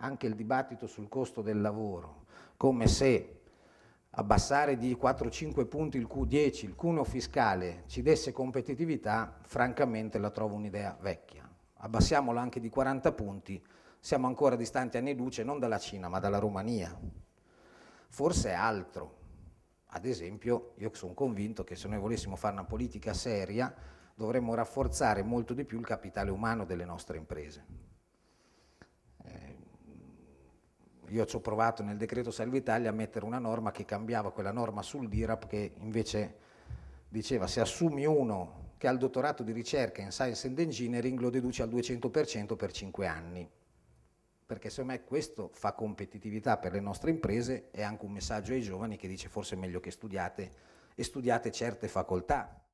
anche il dibattito sul costo del lavoro, come se abbassare di 4-5 punti il Q10, il cuneo fiscale, ci desse competitività, francamente la trovo un'idea vecchia. Abbassiamola anche di 40 punti, siamo ancora distanti anni luce non dalla Cina ma dalla Romania. Forse è altro. Ad esempio, io sono convinto che se noi volessimo fare una politica seria dovremmo rafforzare molto di più il capitale umano delle nostre imprese io ci ho provato nel decreto Salva Italia a mettere una norma che cambiava quella norma sul DIRAP che invece diceva se assumi uno che ha il dottorato di ricerca in Science and Engineering lo deduce al 200% per 5 anni. Perché secondo me questo fa competitività per le nostre imprese e anche un messaggio ai giovani che dice forse è meglio che studiate e studiate certe facoltà.